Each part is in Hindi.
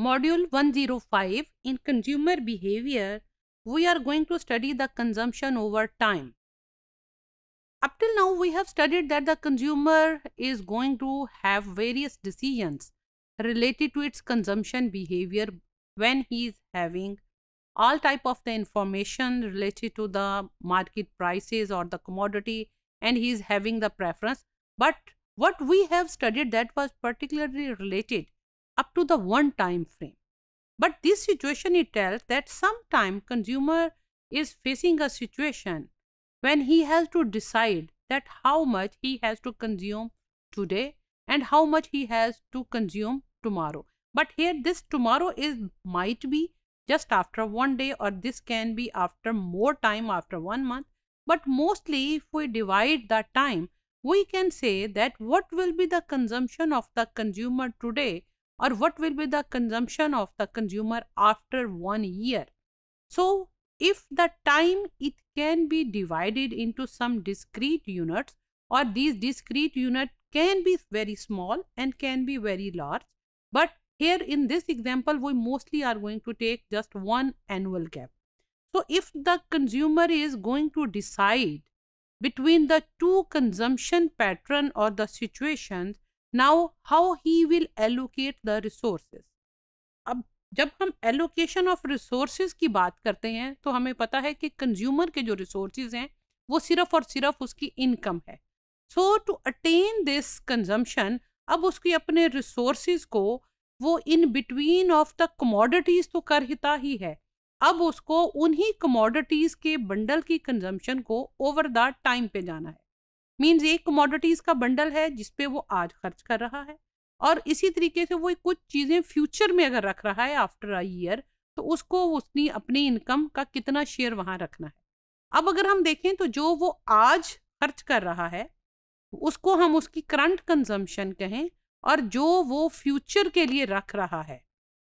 Module 105 in Consumer Behavior, we are going to study the consumption over time. Up till now, we have studied that the consumer is going to have various decisions related to its consumption behavior when he is having all type of the information related to the market prices or the commodity and he is having the preference. But what we have studied that was particularly related up to the one time frame. But this situation it tells that sometime consumer is facing a situation when he has to decide that how much he has to consume today and how much he has to consume tomorrow. But here this tomorrow is might be just after one day or this can be after more time after one month. But mostly if we divide that time, we can say that what will be the consumption of the consumer today or what will be the consumption of the consumer after one year. So, if the time it can be divided into some discrete units or these discrete units can be very small and can be very large but here in this example we mostly are going to take just one annual gap. So, if the consumer is going to decide between the two consumption pattern or the situations now how he will allocate the resources अब जब हम एलोकेशन ऑफ रिसोर्सेज की बात करते हैं तो हमें पता है कि कंज्यूमर के जो रिसोर्सेज हैं वो सिर्फ और सिर्फ उसकी इनकम है so to attain this consumption अब उसकी अपने रिसोर्सेज को वो in between of the commodities तो कर हिता ही है अब उसको उन्हीं कमोडिटीज़ के बंडल की कंजम्पशन को ओवर द टाइम पे जाना है मीन्स एक कमोडिटीज का बंडल है जिसपे वो आज खर्च कर रहा है और इसी तरीके से वो कुछ चीज़ें फ्यूचर में अगर रख रहा है आफ्टर अ ईयर तो उसको उसने अपनी इनकम का कितना शेयर वहाँ रखना है अब अगर हम देखें तो जो वो आज खर्च कर रहा है उसको हम उसकी करंट कंजम्पशन कहें और जो वो फ्यूचर के लिए रख रहा है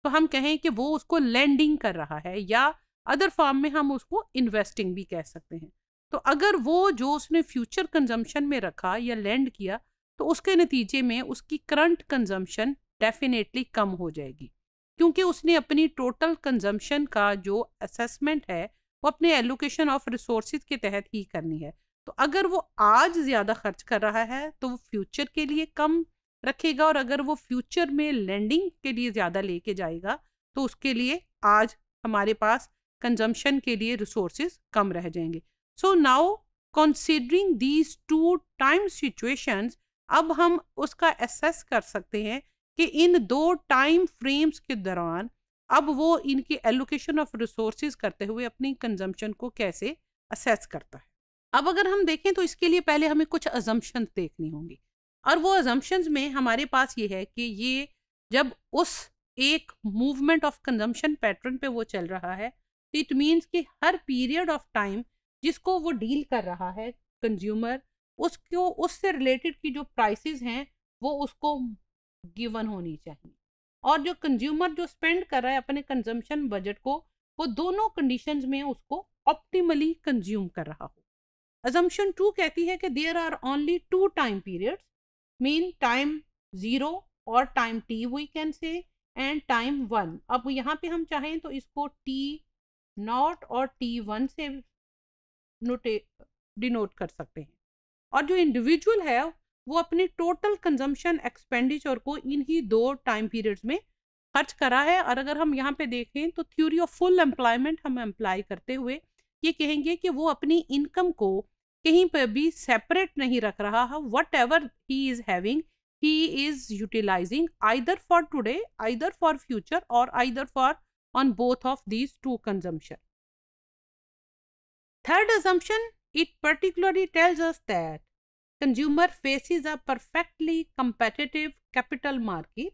तो हम कहें कि वो उसको लैंडिंग कर रहा है या अदर फॉर्म में हम उसको इन्वेस्टिंग भी कह सकते हैं तो अगर वो जो उसने फ्यूचर कंजम्पशन में रखा या लैंड किया तो उसके नतीजे में उसकी करंट कंजम्पशन डेफिनेटली कम हो जाएगी क्योंकि उसने अपनी टोटल कंजम्पशन का जो असेसमेंट है वो अपने एलोकेशन ऑफ रिसोर्स के तहत ही करनी है तो अगर वो आज ज़्यादा खर्च कर रहा है तो वो फ्यूचर के लिए कम रखेगा और अगर वो फ्यूचर में लैंडिंग के लिए ज़्यादा लेके जाएगा तो उसके लिए आज हमारे पास कंजम्पशन के लिए रिसोर्सेज कम रह जाएंगे so now considering these two time situations अब हम उसका एसेस कर सकते हैं कि इन दो टाइम फ्रेम्स के दौरान अब वो इनकी एलोकेशन ऑफ रिसोर्स करते हुए अपनी कंजम्पशन को कैसे असेस करता है अब अगर हम देखें तो इसके लिए पहले हमें कुछ अजम्पन्स देखनी होंगी और वो अजम्पन्स में हमारे पास ये है कि ये जब उस एक मूवमेंट ऑफ कंजम्पशन पैटर्न पे वो चल रहा है तो इट मीन्स कि हर पीरियड ऑफ टाइम जिसको वो डील कर रहा है कंज्यूमर उसको उससे रिलेटेड की जो प्राइसेस हैं वो उसको गिवन होनी चाहिए और जो कंज्यूमर जो स्पेंड कर रहा है अपने कंजम्पशन बजट को वो दोनों कंडीशंस में उसको ऑप्टिमली कंज्यूम कर रहा हो अजम्पन टू कहती है कि there are only two time periods mean time zero और time T we can say and time one अब यहाँ पे हम चाहें तो इसको टी नॉट और टी वन से नोटे डिनोट कर सकते हैं और जो इंडिविजुअल है वो अपनी टोटल कंजम्पशन एक्सपेंडिचर को इन्हीं दो टाइम पीरियड्स में खर्च करा है और अगर हम यहाँ पे देखें तो थ्योरी ऑफ फुल एम्प्लॉयमेंट हम एम्प्लाई करते हुए ये कहेंगे कि वो अपनी इनकम को कहीं पर भी सेपरेट नहीं रख रहा है whatever he is having he is utilising either for today either for future और either for on both of these two consumption Third assumption, it particularly tells us that consumer faces a perfectly competitive capital market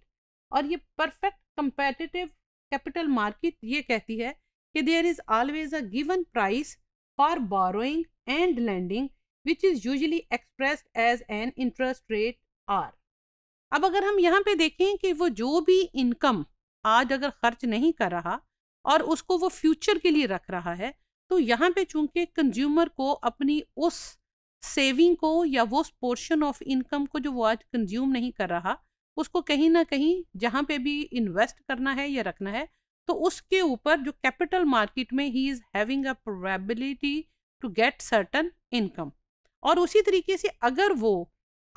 और ये perfect competitive capital market ये कहती है कि there is always a given price for borrowing and lending which is usually expressed as an interest rate R. अब अगर हम यहाँ पे देखें कि वो जो भी इनकम आज अगर खर्च नहीं कर रहा और उसको वो फ्यूचर के लिए रख रहा है तो यहाँ पे चूंकि कंज्यूमर को अपनी उस सेविंग को या वो पोर्शन ऑफ इनकम को जो वो आज कंज्यूम नहीं कर रहा उसको कहीं ना कहीं जहाँ पे भी इन्वेस्ट करना है या रखना है तो उसके ऊपर जो कैपिटल मार्केट में he is having a probability to get certain income और उसी तरीके से अगर वो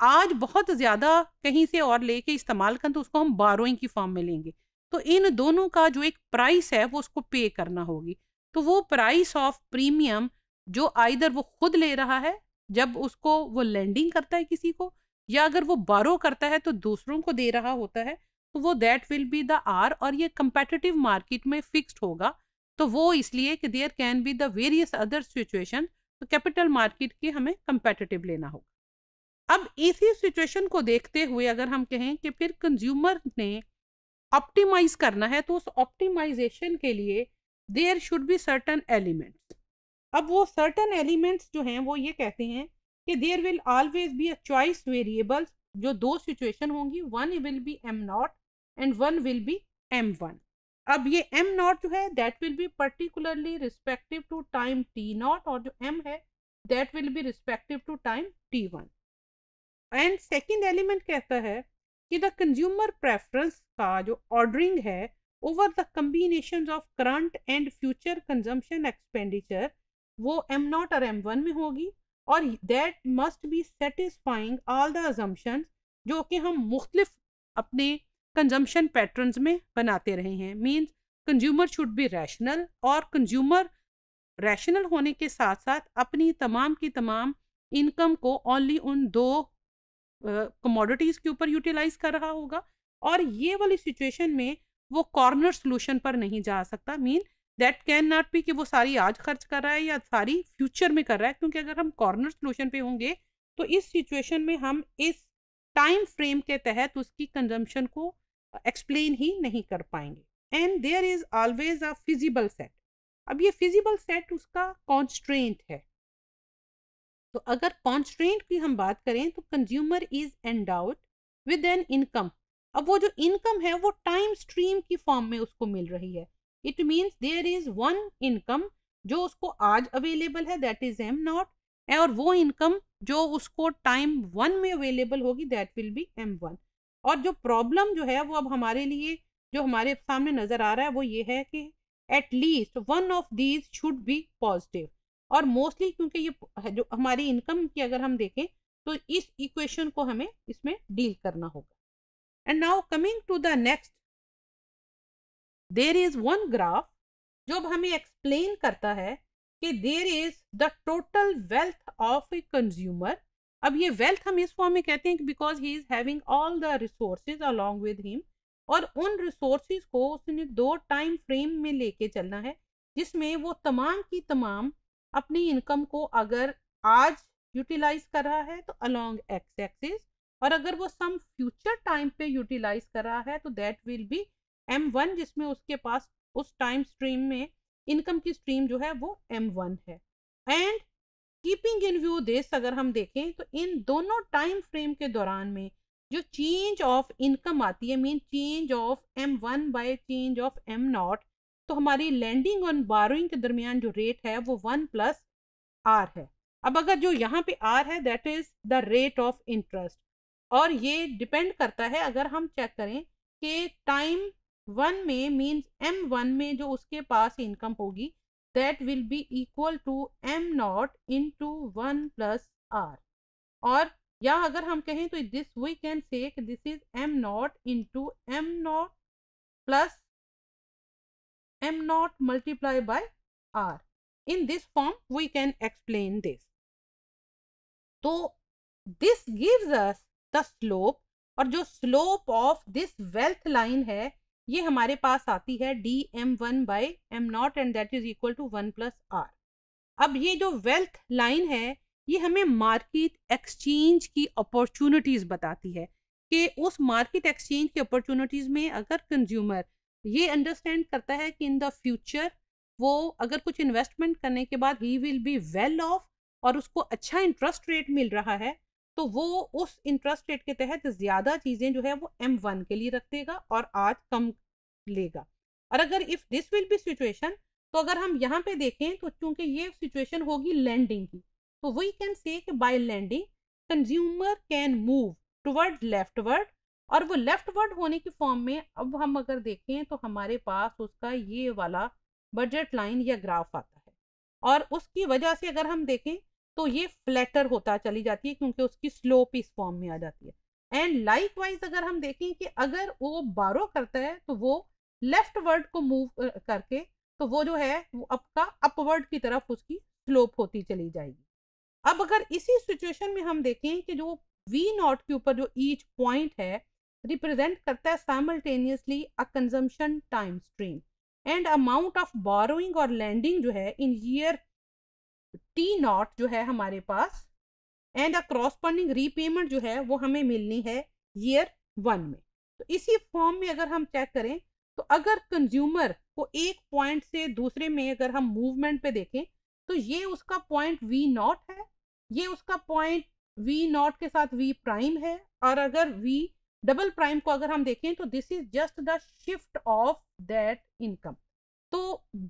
आज बहुत ज़्यादा कहीं से और लेके इस्तेमाल करें तो उसको हम बारोइंग की फॉर्म में लेंगे तो इन दोनों का जो एक प्राइस है वो उसको पे करना होगी तो वो प्राइस ऑफ प्रीमियम जो आइधर वो खुद ले रहा है जब उसको वो लैंडिंग करता है किसी को या अगर वो बारो करता है तो दूसरों को दे रहा होता है तो वो that will be the R और ये कंपेटिटिव मार्केट में फिक्स्ड होगा तो वो इसलिए कि there can be the various other situation तो कैपिटल मार्केट की हमें कंपेटिटिव लेना होगा अब इसी सिचुएशन को देखते हुए अगर हम कहें कि फिर कंज्यूमर ने ऑप्टिमाइज करना है तो उस ऑप्टिमाइजेशन के लिए there should be certain elements अब वो सर्टन एलिमेंट्स जो हैं वो ये कहते हैं कि there will always be a choice variables जो दो सिचुएशन होंगी one will be M naught and one will be M one अब ये एम नॉट जो है that will be particularly respective to time T not और जो एम है that will be respective to time T one and second element कहता है कि द कंज्यूमर प्रेफरेंस का जो ऑर्डरिंग है over the combination of current and future consumption expenditure वो एम नॉट और एम वन में होगी और that must be satisfying all the assumption जो कि हम मुख्तलिफ अपने कंजम्पशन पैटर्न में बनाते रहे हैं means consumer should be rational और कंज्यूमर रैशनल होने के साथ साथ अपनी तमाम की तमाम इनकम को ओनली उन दो कमोडिटीज़ uh, के ऊपर यूटिलाइज कर रहा होगा और ये वाली सिचुएशन में वो कॉर्नर सोल्यूशन पर नहीं जा सकता mean that can not be कि वो सारी आज खर्च कर रहा है या सारी फ्यूचर में कर रहा है क्योंकि अगर हम कॉर्नर सोल्यूशन पे होंगे तो इस सिचुएशन में हम इस टाइम फ्रेम के तहत उसकी कंजम्पशन को एक्सप्लेन ही नहीं कर पाएंगे and there is always a feasible set अब ये फिजिबल सेट उसका कॉन्स्ट्रेंट है तो अगर कॉन्स्ट्रेंट की हम बात करें तो consumer is endowed with an income अब वो जो इनकम है वो टाइम स्ट्रीम की फॉर्म में उसको मिल रही है it means there is one income जो उसको आज अवेलेबल है दैट इज एम नॉट और वो इनकम जो उसको टाइम वन में अवेलेबल होगी that will be M one और जो प्रॉब्लम जो है वो अब हमारे लिए जो हमारे सामने नज़र आ रहा है वो ये है कि at least one of these should be positive और मोस्टली क्योंकि ये जो हमारी इनकम की अगर हम देखें तो इस इक्वेशन को हमें इसमें डील करना होगा and now coming to the next there is one graph जो हमें एक्सप्लेन करता है कि there is the total wealth of a consumer अब ये वेल्थ हम इस फॉर्म में कहते हैं because he is having all the resources along with him और उन रिसोर्सेज को उसने दो टाइम फ्रेम में लेके चलना है जिसमें वो तमाम की तमाम अपनी इनकम को अगर आज यूटिलाइज कर रहा है तो अलॉन्ग एक्स एक्सिस और अगर वो सम फ्यूचर टाइम पे यूटिलाइज कर रहा है तो that will be M one जिसमें उसके पास उस टाइम स्ट्रीम में इनकम की स्ट्रीम जो है वो एम वन है and keeping in view this अगर हम देखें तो इन दोनों टाइम फ्रेम के दौरान में जो चेंज ऑफ इनकम आती है mean change of M one by change of M naught तो हमारी लैंडिंग और बारोइंग के दरमियान जो रेट है वो वन प्लस आर है अब अगर जो यहाँ पे आर है that is the rate of interest और ये डिपेंड करता है अगर हम चेक करें कि टाइम वन में मीन्स एम वन में जो उसके पास इनकम होगी that will be equal to M naught into one plus R और या अगर हम कहें तो this we can say this is M naught into M naught plus M naught multiply by R in this form we can explain this तो this gives us the slope और जो slope of this wealth line है ये हमारे पास आती है D M one by M naught and that is equal to one plus R अब ये जो वेल्थ लाइन है ये हमें मार्केट एक्सचेंज की अपॉर्चुनिटीज बताती है कि उस मार्केट एक्सचेंज की अपॉर्चुनिटीज में अगर कंज्यूमर ये अंडरस्टैंड करता है कि इन द फ्यूचर वो अगर कुछ इन्वेस्टमेंट करने के बाद he will be well off और उसको अच्छा इंटरेस्ट रेट मिल रहा है तो वो उस इंटरेस्ट रेट के तहत ज्यादा चीजें जो है वो एम वन के लिए रख देगा और आज कम लेगा और अगर if this will be situation तो अगर हम यहाँ पे देखें तो चूंकि ये सिचुएशन होगी लैंडिंग की तो we can say by lending consumer can move toward leftward और वो लेफ्ट वर्ड होने की फॉर्म में अब हम अगर देखें तो हमारे पास उसका ये वाला बजट लाइन या ग्राफ आता है और उसकी वजह से अगर हम देखें तो ये फ्लैटर होता चली जाती है क्योंकि उसकी स्लोप इस फॉर्म में आ जाती है एंड लाइक वाइज अगर हम देखें कि अगर वो बारो करता है तो वो लेफ्ट वर्ड को मूव करके तो वो जो है वो आपका अपवर्ड की तरफ उसकी स्लोप होती चली जाएगी अब अगर इसी सिचुएशन में हम देखें कि जो वी नॉट के ऊपर जो ईच पॉइंट है रिप्रेजेंट करता है simultaneously a consumption time stream and amount of borrowing और लैंडिंग जो है इन ईयर टी नॉट जो है हमारे पास एंड अ क्रॉसपॉन्डिंग रीपेमेंट जो है वो हमें मिलनी है ईयर वन में तो इसी फॉर्म में अगर हम चेक करें तो अगर कंज्यूमर को एक पॉइंट से दूसरे में अगर हम मूवमेंट पे देखें तो ये उसका पॉइंट वी नॉट है ये उसका पॉइंट वी नॉट के साथ वी प्राइम है और अगर वी डबल प्राइम को अगर हम देखें तो this is just the shift of that income तो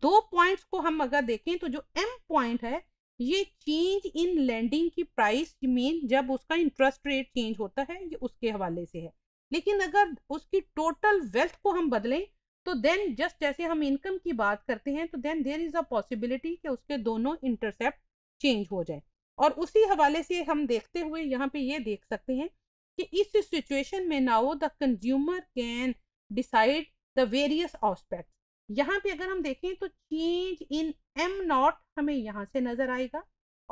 दो पॉइंट्स को हम अगर देखें तो जो एम पॉइंट है ये चेंज इन लैंडिंग की प्राइस मीन जब उसका इंटरेस्ट रेट चेंज होता है ये उसके हवाले से है लेकिन अगर उसकी टोटल वेल्थ को हम बदलें तो देन जस्ट जैसे हम इनकम की बात करते हैं तो then there is a possibility कि उसके दोनों इंटरसेप्ट चेंज हो जाए और उसी हवाले से हम देखते हुए यहाँ पे ये देख सकते हैं कि इस सिचुएशन में now the consumer can decide the various aspect यहाँ पे अगर हम देखें तो चेंज इन एम नॉट हमें यहाँ से नजर आएगा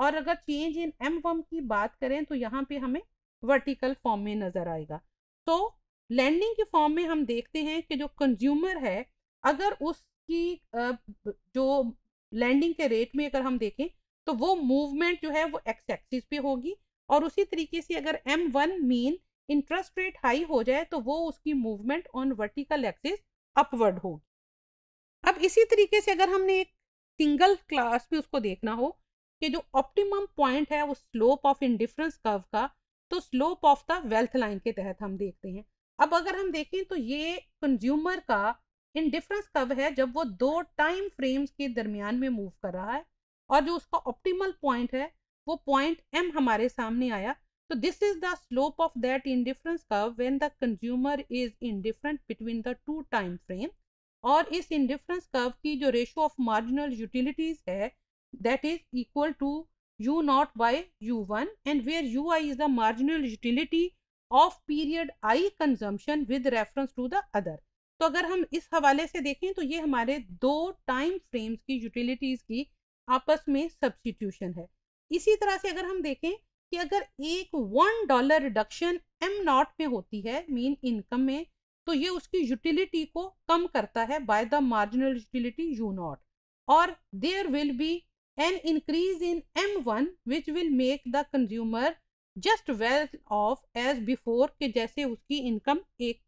और अगर चेंज इन एम वम की बात करें तो यहाँ पे हमें वर्टिकल फॉर्म में नजर आएगा तो लैंडिंग के फॉर्म में हम देखते हैं कि जो कंज्यूमर है अगर उसकी जो लैंडिंग के रेट में अगर हम देखें तो वो मूवमेंट जो है वो एक्स एक्सिस पे होगी और उसी तरीके से अगर M one mean interest rate high हो जाए तो वो उसकी movement on vertical axis upward होगी अब इसी तरीके से अगर हमने एक सिंगल क्लास में उसको देखना हो कि जो ऑप्टिमम पॉइंट है वो स्लोप ऑफ इंडिफरेंस कर्व का तो slope of the wealth line के तहत हम देखते हैं अब अगर हम देखें तो ये कंज्यूमर का इनडिफरेंस कर्व है जब वो दो टाइम फ्रेम्स के दरमियान में मूव कर रहा है और जो उसका ऑप्टिमल पॉइंट है वो पॉइंट एम हमारे सामने आया तो this is the slope of that indifference curve when the consumer is indifferent between the two time frames और इस इंडिफरेंस कर्व की जो रेशो ऑफ मार्जिनल यूटिलिटीज है that is equal to U naught by U one and where U I is the marginal utility of period I consumption with reference to the other तो अगर हम इस हवाले से देखें तो ये हमारे दो टाइम फ्रेम्स की यूटिलिटीज की आपस में सब्सटीट्यूशन है इसी तरह से अगर हम देखें कि अगर एक one dollar reduction M naught में होती है मीन इनकम में तो ये उसकी यूटिलिटी को कम करता है by the marginal utility U naught और there will be an increase in M one which will make the consumer just well off as before के जैसे उसकी इनकम एक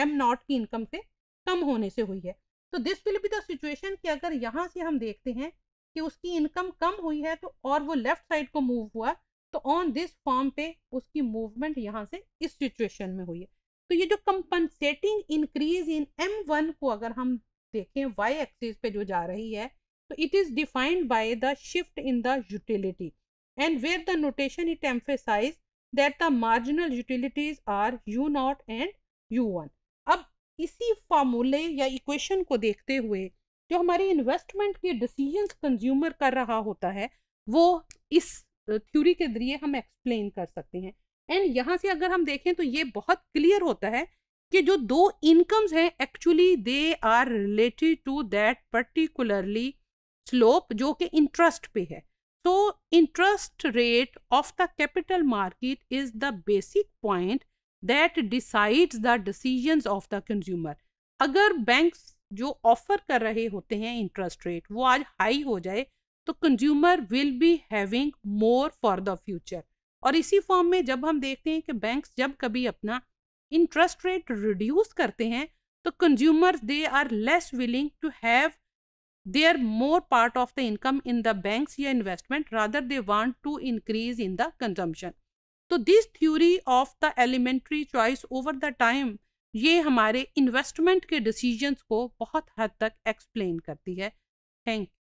एम नॉट की इनकम से कम होने से हुई है तो this will be the situation कि अगर यहाँ से हम देखते हैं कि उसकी इनकम कम हुई है तो और वो लेफ्ट साइड को मूव हुआ तो ऑन दिस फॉर्म पे उसकी मूवमेंट यहाँ से इस सिचुएशन में हुई है तो ये जो compensating increase in M one को अगर हम देखें वाई एक्सिस पे जो जा रही है तो it is defined by the shift in the utility where where the notation it emphasized that the marginal utilities U u naught and u1 अब इसी फार्मूले या इक्वेशन को देखते हुए जो हमारी इन्वेस्टमेंट के डिसीजंस कंज्यूमर कर रहा होता है वो इस थ्योरी के जरिए हम एक्सप्लेन कर सकते हैं एंड यहाँ से अगर हम देखें तो ये बहुत क्लियर होता है कि जो दो इनकम्स हैं actually they are related to that particularly slope जो कि इंटरेस्ट पे है तो interest rate of the capital market is the basic point that decides the decision of the consumer अगर बैंक्स जो ऑफर कर रहे होते हैं इंटरेस्ट रेट वो आज हाई हो जाए तो consumer will be having more for the future और इसी फॉर्म में जब हम देखते हैं कि बैंक्स जब कभी अपना इंटरेस्ट रेट रिड्यूस करते हैं तो consumers they are less willing to have their more part of the income in the banks या investment rather they want to increase in the consumption तो this theory of the elementary choice over the time ये हमारे इन्वेस्टमेंट के डिसीजंस को बहुत हद तक एक्सप्लेन करती है थैंक